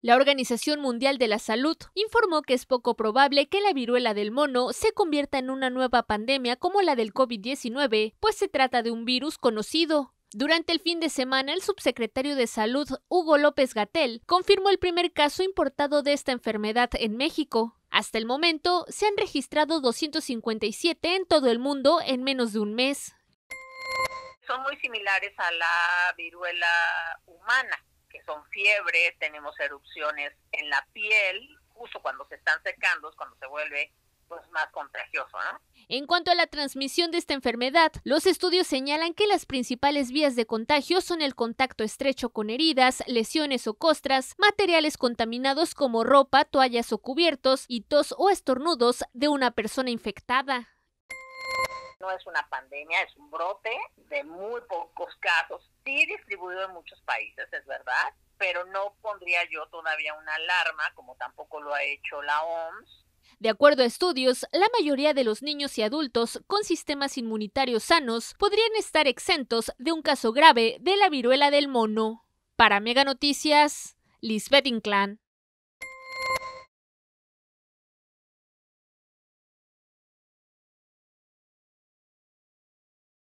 La Organización Mundial de la Salud informó que es poco probable que la viruela del mono se convierta en una nueva pandemia como la del COVID-19, pues se trata de un virus conocido. Durante el fin de semana, el subsecretario de Salud, Hugo López Gatel, confirmó el primer caso importado de esta enfermedad en México. Hasta el momento, se han registrado 257 en todo el mundo en menos de un mes. Son muy similares a la viruela humana son fiebre, tenemos erupciones en la piel, justo cuando se están secando es cuando se vuelve pues, más contagioso, En cuanto a la transmisión de esta enfermedad, los estudios señalan que las principales vías de contagio son el contacto estrecho con heridas, lesiones o costras, materiales contaminados como ropa, toallas o cubiertos y tos o estornudos de una persona infectada. No es una pandemia, es un brote de muy pocos casos sí distribuido en muchos países, es verdad, pero no pondría yo todavía una alarma, como tampoco lo ha hecho la OMS. De acuerdo a estudios, la mayoría de los niños y adultos con sistemas inmunitarios sanos podrían estar exentos de un caso grave de la viruela del mono. Para Mega Noticias, Lisbeth Inclán.